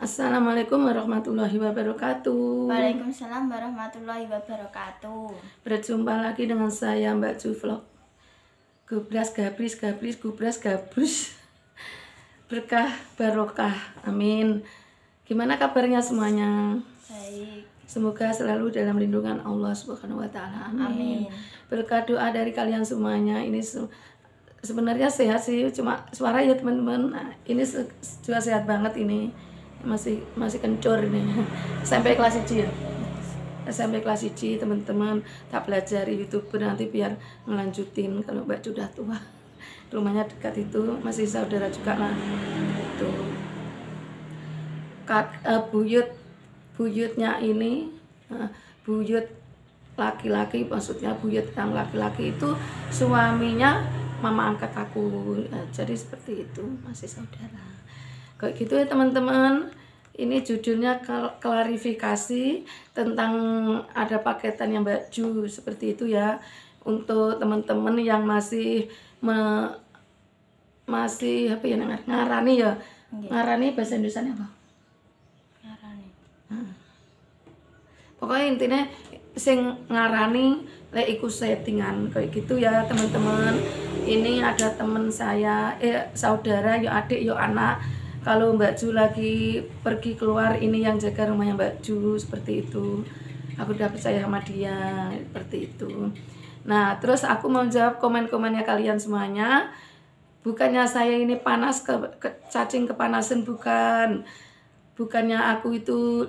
Assalamualaikum warahmatullahi wabarakatuh. Waalaikumsalam warahmatullahi wabarakatuh. Berjumpa lagi dengan saya Mbak Cuflok. Gubras gabris gabris gubras gabrus. Berkah barokah. Amin. Gimana kabarnya semuanya? Baik. Semoga selalu dalam lindungan Allah Subhanahu wa taala. Amin. Amin. Berkat doa dari kalian semuanya ini se sebenarnya sehat sih cuma suara ya teman-teman. Nah, ini juga sehat banget ini masih masih kencur ini sampai kelas C ya SMP kelas c teman-teman tak belajar YouTube nanti biar ngelanjutin kalau Mbak sudah tua rumahnya dekat itu masih saudara juga lah itu kak uh, eh, buyut buyutnya ini uh, buyut laki-laki maksudnya buyut yang laki-laki itu suaminya mama angkat aku uh, jadi seperti itu masih saudara kayak gitu ya teman-teman ini judulnya klarifikasi tentang ada paketan yang baju seperti itu ya untuk teman-teman yang masih me, masih apa ya ngarani ya iya. ngarani bahasa Indonesia apa ngarani hmm. pokoknya intinya sing ngarani lek iku settingan kayak gitu ya teman-teman ini ada teman saya eh saudara yuk ya adik yuk ya anak kalau Mbak Ju lagi pergi keluar ini yang jaga rumahnya Mbak Ju seperti itu aku udah percaya sama dia seperti itu nah terus aku mau jawab komen-komennya kalian semuanya bukannya saya ini panas ke, ke cacing kepanasan bukan bukannya aku itu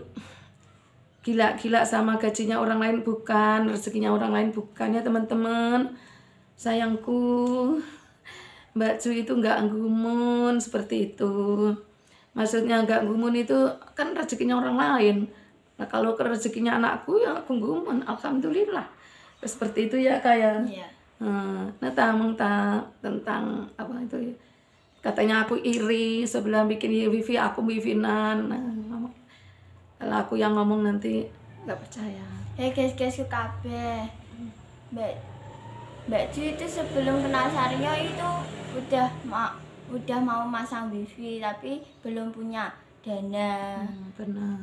gila-gila sama gajinya orang lain bukan rezekinya orang lain bukannya teman-teman sayangku Mbak Ju itu nggak gumun seperti itu. Maksudnya nggak gumun itu kan rezekinya orang lain. Nah, kalau ke rezekinya anakku ya aku gumun, alhamdulillah. Seperti itu ya kayak. Ya. Iya. Hmm, nah, tamang ta tentang apa itu ya. Katanya aku iri sebelum bikin wifi aku wifinan. Nah, Kalau aku yang ngomong nanti nggak percaya. Eh, guys, guys, apa? Mbak Mbak Ju itu sebelum kenal Sario itu udah ma udah mau masang wifi tapi belum punya dana. Hmm, benar.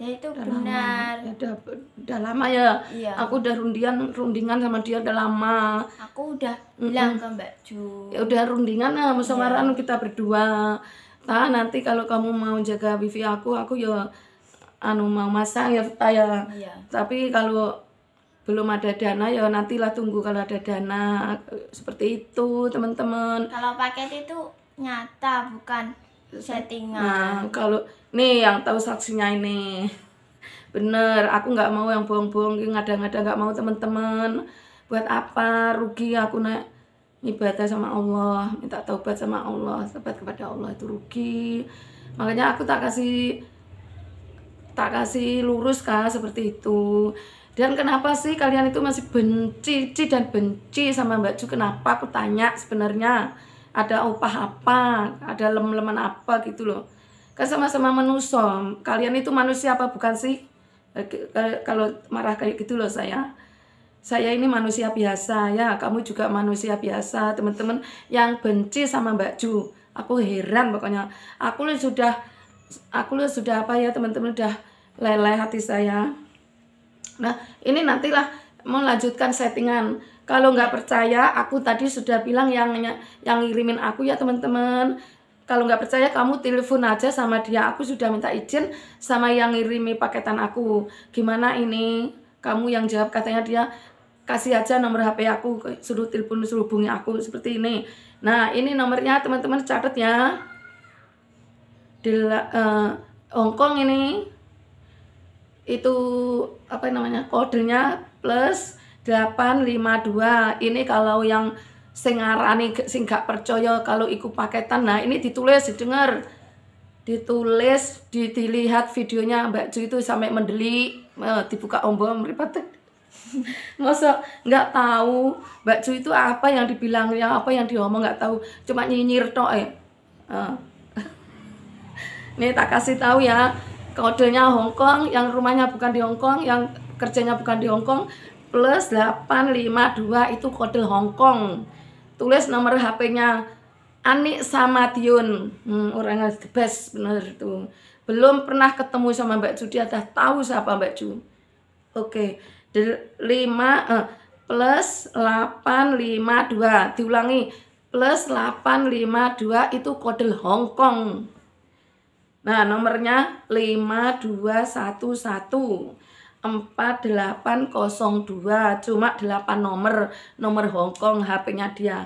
Ya itu udah benar. Lama. Ya, udah, udah lama ya. Iya. Aku udah rundingan rundingan sama dia udah lama. Aku udah bilang mm ke Mbak Ju. Ya udah rundingan lah sama iya. Anu kita berdua. Nah, nanti kalau kamu mau jaga wifi aku, aku ya anu mau masang ya, ya. Iya. Tapi kalau belum ada dana ya nantilah tunggu kalau ada dana seperti itu teman-teman kalau paket itu nyata bukan settingan nah kalau nih yang tahu saksinya ini bener aku nggak mau yang bohong-bohong ngada ada nggak mau teman-teman buat apa rugi aku naik ibadah sama Allah minta taubat sama Allah taubat kepada Allah itu rugi makanya aku tak kasih tak kasih lurus kah seperti itu dan kenapa sih kalian itu masih benci, dan benci sama Mbak Ju? Kenapa aku tanya sebenarnya ada upah apa, ada lem-leman apa gitu loh. Kan sama-sama manusia, kalian itu manusia apa bukan sih? Eh, kalau marah kayak gitu loh saya. Saya ini manusia biasa ya, kamu juga manusia biasa, teman-teman yang benci sama Mbak Ju. Aku heran pokoknya. Aku sudah aku sudah apa ya teman-teman udah leleh hati saya Nah, ini nantilah melanjutkan settingan. Kalau nggak percaya, aku tadi sudah bilang yang yang ngirimin aku ya teman-teman. Kalau nggak percaya kamu telepon aja sama dia. Aku sudah minta izin sama yang ngirimi paketan aku. Gimana ini? Kamu yang jawab katanya dia kasih aja nomor HP aku suruh telepon suruh hubungi aku seperti ini. Nah, ini nomornya teman-teman catat ya. Di uh, eh, Hongkong ini itu apa namanya kodenya plus 852 ini kalau yang singarani sing gak percaya kalau ikut paketan nah ini ditulis didengar ditulis di, dilihat videonya Mbak Ju itu sampai mendeli eh, dibuka ombo meripat masa nggak tahu Mbak Ju itu apa yang dibilang yang apa yang diomong nggak tahu cuma nyinyir toh eh. eh. ini tak kasih tahu ya kodenya Hongkong, yang rumahnya bukan di Hongkong, yang kerjanya bukan di Hongkong, plus 852 itu kode Hongkong. Tulis nomor HP-nya Anik Samadion. Hmm, orangnya the best benar itu. Belum pernah ketemu sama Mbak Ju, dia tahu siapa Mbak Ju. Oke, okay. 5 eh, plus 852 diulangi plus 852 itu kode Hongkong. Nah, nomornya 5211 4802 cuma 8 nomor nomor Hongkong HP-nya dia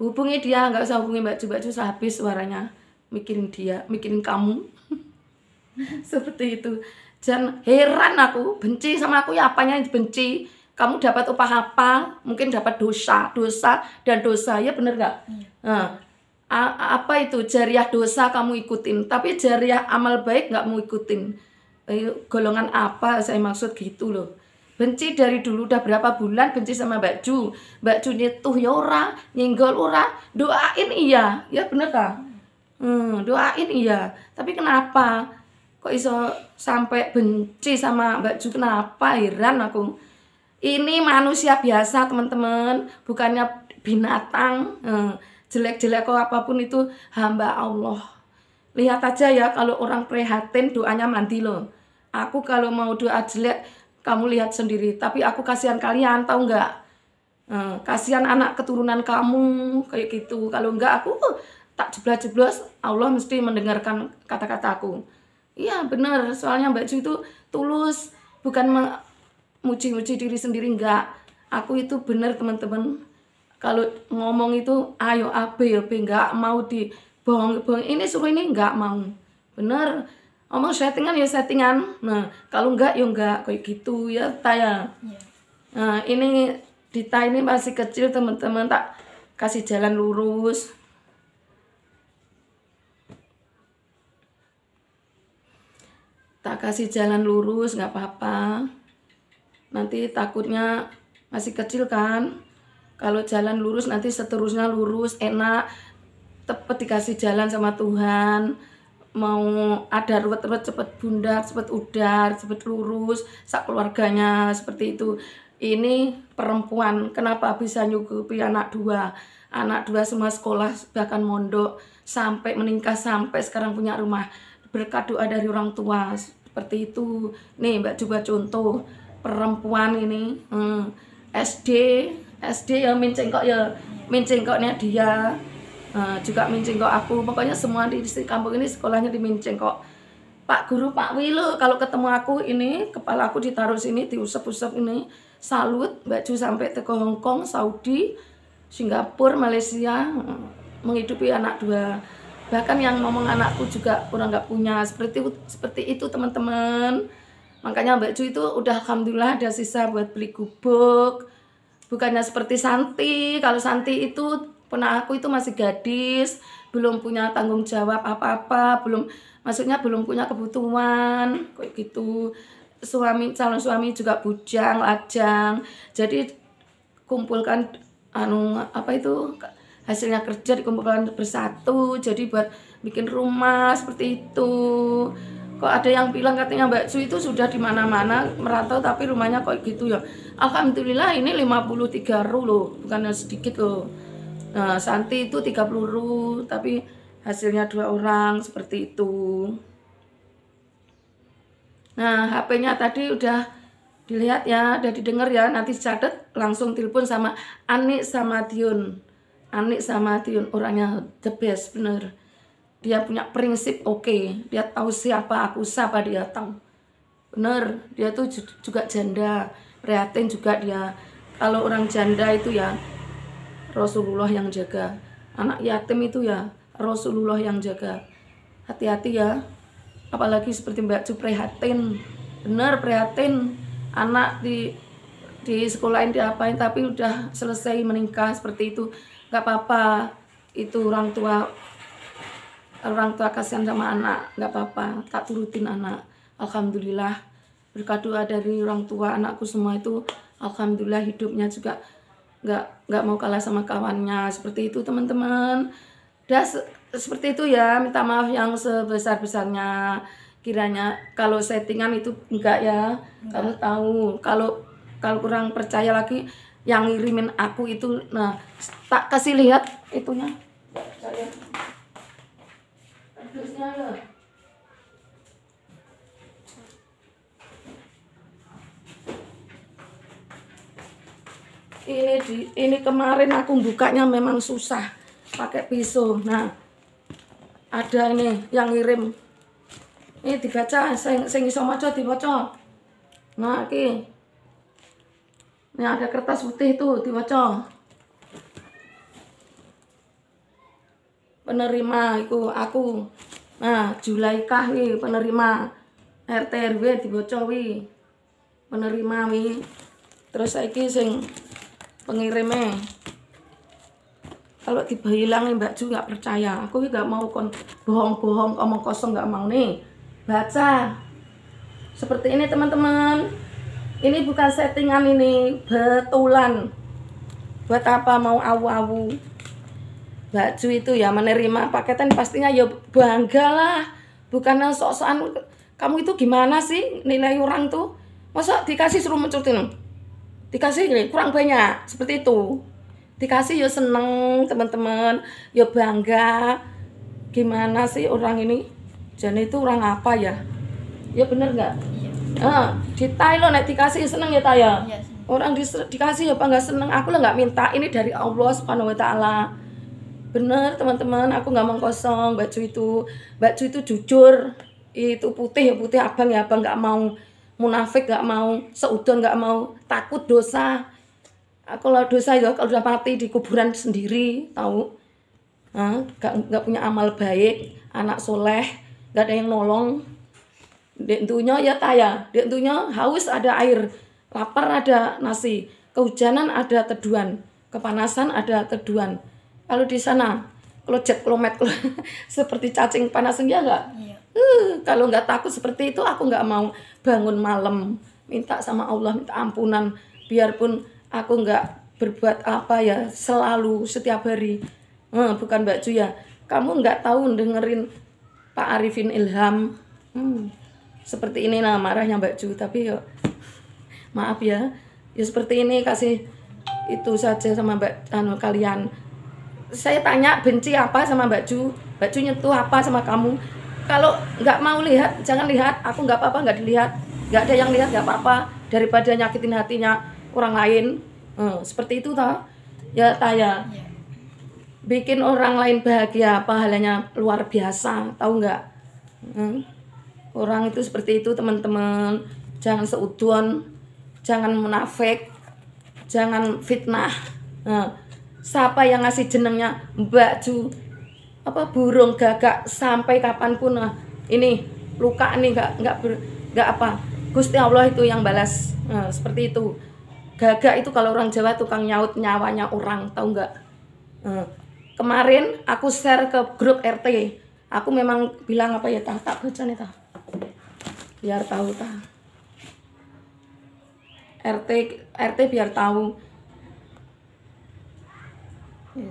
hubungi dia nggak usah hubungi Mbak Coba susah habis suaranya mikirin dia mikirin kamu seperti itu dan heran aku benci sama aku ya apanya benci kamu dapat upah apa mungkin dapat dosa dosa dan dosa ya bener nggak hmm. nah, apa itu jariah dosa kamu ikutin tapi jariah amal baik nggak mau ikutin eh, golongan apa saya maksud gitu loh benci dari dulu udah berapa bulan benci sama Mbak Ju Mbak Ju nyetuh ya ora nyenggol ora doain iya ya bener kah hmm, doain iya tapi kenapa kok iso sampai benci sama Mbak Ju kenapa heran aku ini manusia biasa teman-teman bukannya binatang hmm jelek-jelek kok apapun itu hamba Allah. Lihat aja ya kalau orang prihatin doanya mandi loh. Aku kalau mau doa jelek kamu lihat sendiri. Tapi aku kasihan kalian tahu nggak? Hmm, kasihan anak keturunan kamu kayak gitu. Kalau nggak aku tak jeblos-jeblos Allah mesti mendengarkan kata-kataku. Iya benar soalnya Mbak Ju itu tulus bukan memuji-muji diri sendiri nggak Aku itu benar teman-teman kalau ngomong itu ayo AB ya, B nggak mau di bohong ini suruh ini nggak mau bener ngomong settingan ya settingan nah kalau nggak ya nggak kayak gitu ya taya yeah. nah ini Dita ini masih kecil teman-teman tak kasih jalan lurus tak kasih jalan lurus nggak apa-apa nanti takutnya masih kecil kan kalau jalan lurus nanti seterusnya lurus enak tepat dikasih jalan sama Tuhan mau ada ruwet-ruwet cepet bundar cepet udar cepet lurus sak keluarganya seperti itu ini perempuan kenapa bisa nyukupi anak dua anak dua semua sekolah bahkan mondok sampai meningkat sampai sekarang punya rumah berkat doa dari orang tua seperti itu nih mbak coba contoh perempuan ini hmm, SD SD ya mincing kok ya mincing koknya dia uh, juga mincing kok aku pokoknya semua di, di kampung ini sekolahnya di mincing kok Pak Guru Pak Wilu kalau ketemu aku ini kepala aku ditaruh sini diusap-usap ini salut baju sampai ke Hong Kong Saudi Singapura Malaysia mm, menghidupi anak dua bahkan yang ngomong anakku juga kurang nggak punya seperti seperti itu teman-teman makanya Mbak Ju itu udah alhamdulillah ada sisa buat beli gubuk bukannya seperti Santi kalau Santi itu pernah aku itu masih gadis belum punya tanggung jawab apa-apa belum maksudnya belum punya kebutuhan kayak gitu suami calon suami juga bujang lajang jadi kumpulkan anu apa itu hasilnya kerja dikumpulkan bersatu jadi buat bikin rumah seperti itu kok ada yang bilang katanya Mbak Su itu sudah di mana-mana merantau tapi rumahnya kok gitu ya Alhamdulillah ini 53 ru loh bukan sedikit loh nah, Santi itu 30 ru tapi hasilnya dua orang seperti itu nah HP-nya tadi udah dilihat ya udah didengar ya nanti catat langsung telepon sama Anik sama Dion Anik sama Dion orangnya the best bener dia punya prinsip oke okay. dia tahu siapa aku siapa dia tahu bener dia tuh juga janda prihatin juga dia kalau orang janda itu ya Rasulullah yang jaga anak yatim itu ya Rasulullah yang jaga hati-hati ya apalagi seperti Mbak Ju prihatin bener prihatin anak di di sekolahin diapain tapi udah selesai menikah seperti itu nggak apa-apa itu orang tua orang tua kasihan sama anak nggak apa-apa tak turutin anak alhamdulillah berkat doa dari orang tua anakku semua itu alhamdulillah hidupnya juga nggak nggak mau kalah sama kawannya seperti itu teman-teman Dah se seperti itu ya minta maaf yang sebesar besarnya kiranya kalau settingan itu enggak ya kamu tahu kalau kalau kurang percaya lagi yang ngirimin aku itu nah tak kasih lihat itunya saya ini di ini kemarin aku bukanya memang susah pakai pisau nah ada ini yang ngirim ini dibaca sing sing iso maca diwaca nah iki ini ada kertas putih tuh diwaca penerima itu aku nah Julai Kahwi penerima RT RW di Bocowi, penerima wi terus saya sing pengirime kalau tiba hilang Mbak Ju nggak percaya aku nggak mau kon bohong-bohong omong kosong nggak mau nih baca seperti ini teman-teman ini bukan settingan ini betulan buat apa mau awu-awu baju itu ya menerima paketan pastinya ya bangga lah. Bukan sok-sokan kamu itu gimana sih nilai orang tuh? Masa dikasih suruh mencutin? Dikasih ini kurang banyak, seperti itu. Dikasih ya seneng teman-teman, ya bangga. Gimana sih orang ini? Jadi itu orang apa ya? Ya bener nggak? Iya. Eh, di lo nek dikasih seneng ya tayo ya? Iya, Orang di, dikasih ya bangga seneng? Aku lah nggak minta. Ini dari Allah Subhanahu Wa Taala bener teman-teman aku nggak mau kosong Mbak itu Mbak itu jujur itu putih ya putih abang ya abang nggak mau munafik nggak mau seudon nggak mau takut dosa aku ah, kalau dosa ya kalau udah mati di kuburan sendiri tahu nggak nggak punya amal baik anak soleh nggak ada yang nolong tentunya ya taya Dek tentunya haus ada air lapar ada nasi kehujanan ada teduhan kepanasan ada teduhan kalau di sana klojet klomet klo, seperti cacing panas enggak enggak? Iya. Uh, kalau nggak takut seperti itu aku nggak mau bangun malam minta sama Allah minta ampunan biarpun aku nggak berbuat apa ya selalu setiap hari uh, bukan Mbak ya, kamu nggak tahu dengerin Pak Arifin Ilham hmm, seperti ini nah marahnya Mbak Ju tapi ya maaf ya ya seperti ini kasih itu saja sama Mbak anu kalian saya tanya benci apa sama Mbak Ju Mbak Ju nyentuh apa sama kamu kalau nggak mau lihat jangan lihat aku nggak apa-apa nggak dilihat nggak ada yang lihat nggak apa-apa daripada nyakitin hatinya orang lain hmm, seperti itu toh ya taya bikin orang lain bahagia apa halnya luar biasa tahu nggak hmm? orang itu seperti itu teman-teman jangan seudon jangan munafik jangan fitnah nah, siapa yang ngasih jenengnya Mbak Ju apa burung gagak sampai kapanpun nah, ini luka nih nggak nggak nggak apa Gusti Allah itu yang balas nah, seperti itu gagak itu kalau orang Jawa tukang nyaut nyawanya orang tahu nggak nah, kemarin aku share ke grup RT aku memang bilang apa ya tak tak baca nih tak biar tahu tak RT RT biar tahu Iya,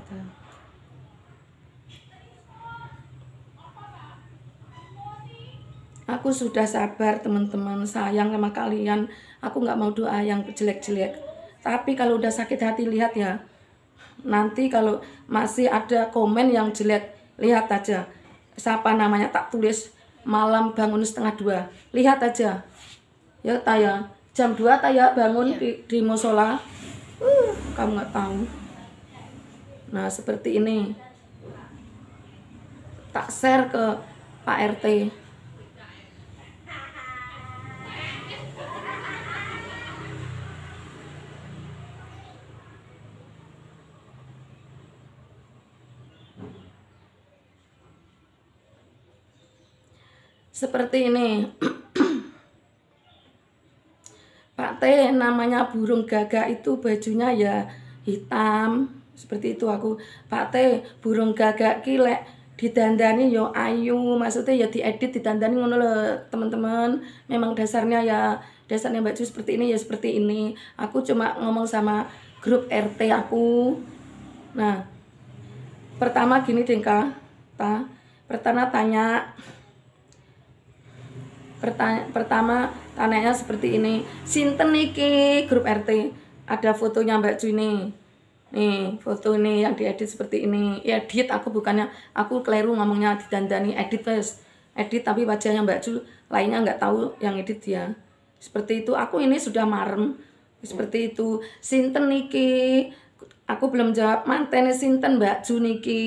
aku sudah sabar teman-teman sayang sama kalian aku nggak mau doa yang jelek-jelek tapi kalau udah sakit hati lihat ya nanti kalau masih ada komen yang jelek lihat aja siapa namanya tak tulis malam bangun setengah dua lihat aja ya taya jam dua taya bangun ya. di, di musola uh, kamu nggak tahu Nah, seperti ini. Tak share ke Pak RT. Seperti ini. Pak T namanya burung gagak itu bajunya ya hitam, seperti itu aku Pak Teh burung gagak kilek didandani yo ayu maksudnya ya diedit didandani ngono loh teman-teman memang dasarnya ya dasarnya Mbak Ju seperti ini ya seperti ini aku cuma ngomong sama grup RT aku nah pertama gini Dengka ta pertama tanya pertanya, pertama tanyanya seperti ini sinten niki grup RT ada fotonya Mbak Ju ini nih foto ini yang diedit seperti ini ya edit aku bukannya aku keliru ngomongnya didandani edit terus edit tapi wajahnya Mbak Ju lainnya nggak tahu yang edit ya seperti itu aku ini sudah marem seperti itu sinten niki aku belum jawab manten sinten Mbak Ju niki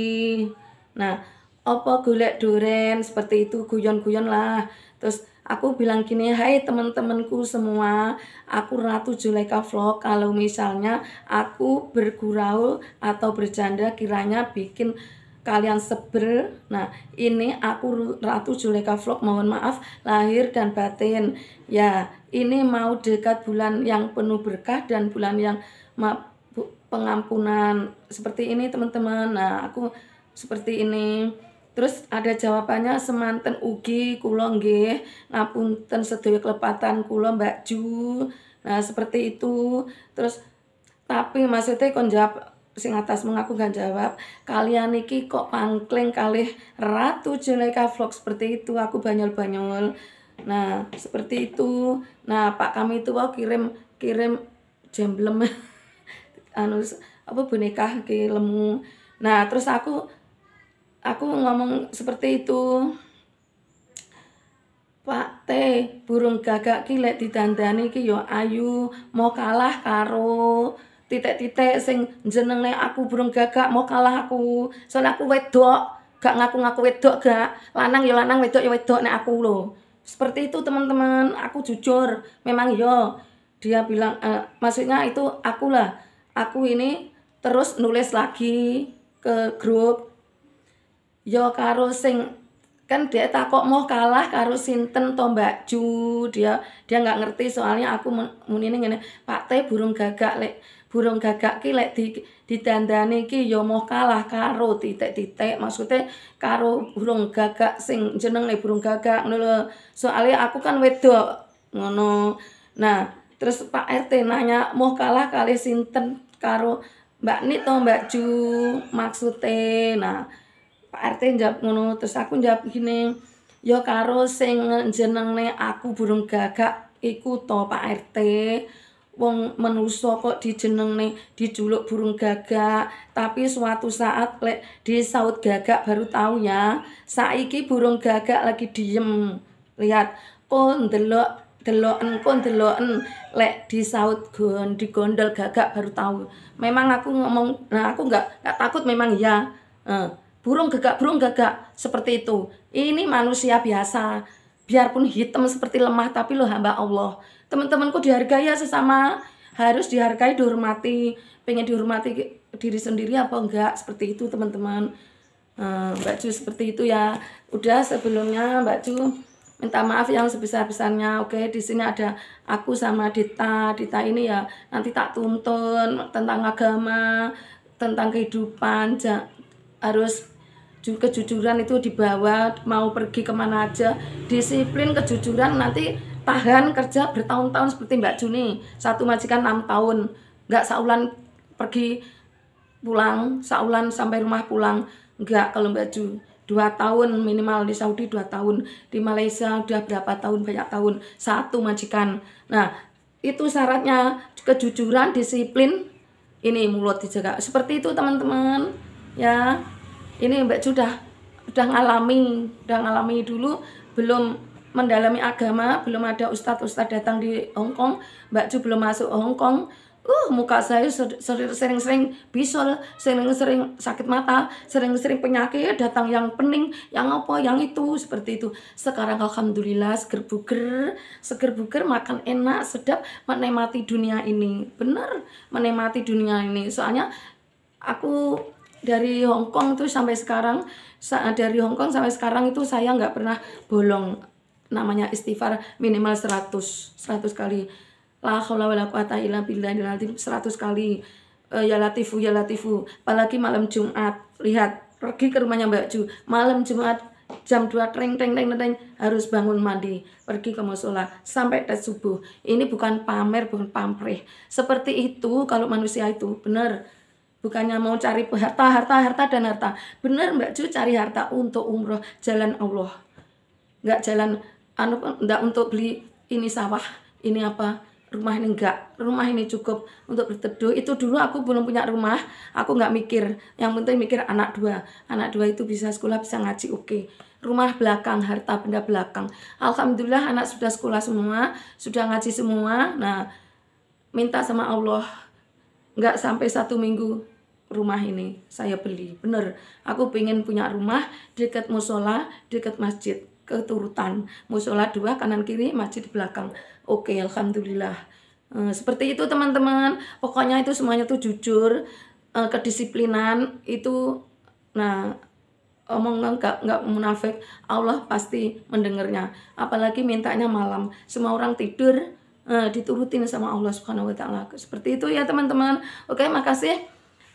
nah opo golek duren seperti itu guyon-guyon lah terus Aku bilang gini, hai teman-temanku semua, aku Ratu Juleka Vlog. Kalau misalnya aku bergurau atau bercanda kiranya bikin kalian seber. Nah, ini aku Ratu Juleka Vlog mohon maaf lahir dan batin. Ya, ini mau dekat bulan yang penuh berkah dan bulan yang pengampunan. Seperti ini teman-teman. Nah, aku seperti ini. Terus ada jawabannya semanten ugi kula nggih ngapunten sedaya kelepatan kula Mbak Ju. Nah, seperti itu. Terus tapi maksudnya kon jawab sing atas mengaku gak jawab kalian iki kok pangkling kalih ratu Jeleka vlog seperti itu aku banyol-banyol nah seperti itu nah pak kami itu mau kirim kirim jemblem anu apa boneka kilemu lemu nah terus aku aku ngomong seperti itu Pak T burung gagak ki di didandani ki yo ya ayu mau kalah karo titik-titik sing jenenge aku burung gagak mau kalah aku soalnya aku wedok gak ngaku-ngaku wedok gak lanang yo ya lanang wedok yo ya wedok nek aku lo seperti itu teman-teman aku jujur memang yo dia bilang e, maksudnya itu aku lah aku ini terus nulis lagi ke grup ya karo sing kan dia takut mau kalah karo sinten to mbak ju dia dia nggak ngerti soalnya aku muni ini gini pak teh burung gagak lek burung gagak ki lek didandani ki ya moh kalah karo titik titik maksudnya karo burung gagak sing jeneng nih burung gagak nulo soalnya aku kan wedok ngono nah terus pak rt nanya moh kalah kali sinten karo mbak ni to mbak ju maksudnya nah Pak RT njawab ngono terus aku njawab gini yo karo sing jenenge aku burung gagak iku to Pak RT wong menuso kok dijeneng nih dijuluk burung gagak tapi suatu saat lek di gagak baru tahu ya saiki burung gagak lagi diem lihat kon delok deloken kon deloken lek di saut gagak baru tahu memang aku ngomong nah aku nggak nggak takut memang ya burung gagak burung gagak seperti itu ini manusia biasa biarpun hitam seperti lemah tapi lo hamba Allah teman-temanku dihargai ya sesama harus dihargai dihormati pengen dihormati diri sendiri apa enggak seperti itu teman-teman eh, Mbak Ju seperti itu ya udah sebelumnya Mbak Ju minta maaf yang sebesar-besarnya oke di sini ada aku sama Dita Dita ini ya nanti tak tuntun tentang agama tentang kehidupan harus kejujuran itu dibawa mau pergi kemana aja disiplin kejujuran nanti tahan kerja bertahun-tahun seperti Mbak Juni satu majikan enam tahun nggak saulan pergi pulang saulan sampai rumah pulang nggak kalau Mbak Ju dua tahun minimal di Saudi dua tahun di Malaysia udah berapa tahun banyak tahun satu majikan nah itu syaratnya kejujuran disiplin ini mulut dijaga seperti itu teman-teman ya ini Mbak sudah udah ngalami udah ngalami dulu belum mendalami agama belum ada ustadz-ustadz datang di Hong Kong Mbak Ju belum masuk Hong Kong uh muka saya sering-sering bisol sering-sering sakit mata sering-sering penyakit datang yang pening yang apa yang itu seperti itu sekarang alhamdulillah seger buger seger buger makan enak sedap menikmati dunia ini bener menikmati dunia ini soalnya aku dari Hong Kong tuh sampai sekarang dari Hong Kong sampai sekarang itu saya nggak pernah bolong namanya istighfar minimal 100 100 kali la haula wala quwata illa billahi 100 kali eh, ya latifu ya latifu apalagi malam Jumat lihat pergi ke rumahnya Mbak Ju malam Jumat jam 2 teng teng teng teng harus bangun mandi pergi ke musola sampai tes subuh ini bukan pamer bukan pamrih seperti itu kalau manusia itu benar bukannya mau cari harta harta harta dan harta benar mbak Ju cari harta untuk umroh jalan Allah nggak jalan anu nggak untuk beli ini sawah ini apa rumah ini enggak rumah ini cukup untuk berteduh itu dulu aku belum punya rumah aku nggak mikir yang penting mikir anak dua anak dua itu bisa sekolah bisa ngaji oke okay. rumah belakang harta benda belakang alhamdulillah anak sudah sekolah semua sudah ngaji semua nah minta sama Allah nggak sampai satu minggu rumah ini saya beli bener aku pengen punya rumah dekat musola dekat masjid keturutan musola dua kanan kiri masjid di belakang oke alhamdulillah e, seperti itu teman-teman pokoknya itu semuanya tuh jujur e, kedisiplinan itu nah omong nggak nggak munafik Allah pasti mendengarnya apalagi mintanya malam semua orang tidur eh, diturutin sama Allah Subhanahu Wa Taala seperti itu ya teman-teman oke makasih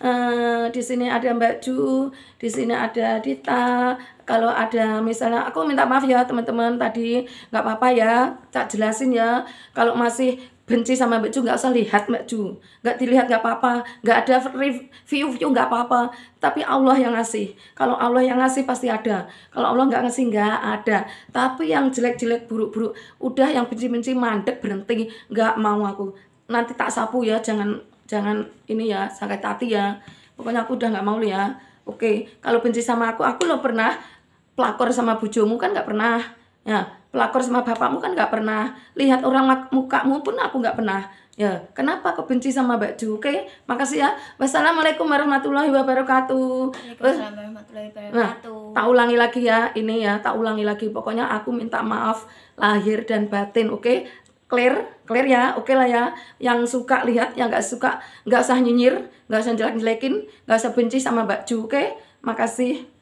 uh, di sini ada Mbak Ju, di sini ada Dita. Kalau ada misalnya aku minta maaf ya teman-teman tadi nggak apa-apa ya, tak jelasin ya. Kalau masih benci sama Mbak Ju nggak usah lihat Mbak Ju nggak dilihat nggak apa-apa nggak ada review view nggak apa-apa tapi Allah yang ngasih kalau Allah yang ngasih pasti ada kalau Allah nggak ngasih nggak ada tapi yang jelek-jelek buruk-buruk udah yang benci-benci mandek berhenti nggak mau aku nanti tak sapu ya jangan jangan ini ya sakit hati ya pokoknya aku udah nggak mau ya oke kalau benci sama aku aku lo pernah pelakor sama bujumu kan nggak pernah ya pelakor sama bapakmu kan nggak pernah lihat orang mukamu pun aku nggak pernah ya kenapa aku benci sama Mbak Ju oke makasih ya wassalamualaikum warahmatullahi wabarakatuh warahmatullahi nah, wabarakatuh nah, tak ulangi lagi ya ini ya tak ulangi lagi pokoknya aku minta maaf lahir dan batin oke clear clear ya oke okay lah ya yang suka lihat yang nggak suka nggak usah nyinyir nggak usah jelek jelekin nggak usah benci sama baju, oke okay? makasih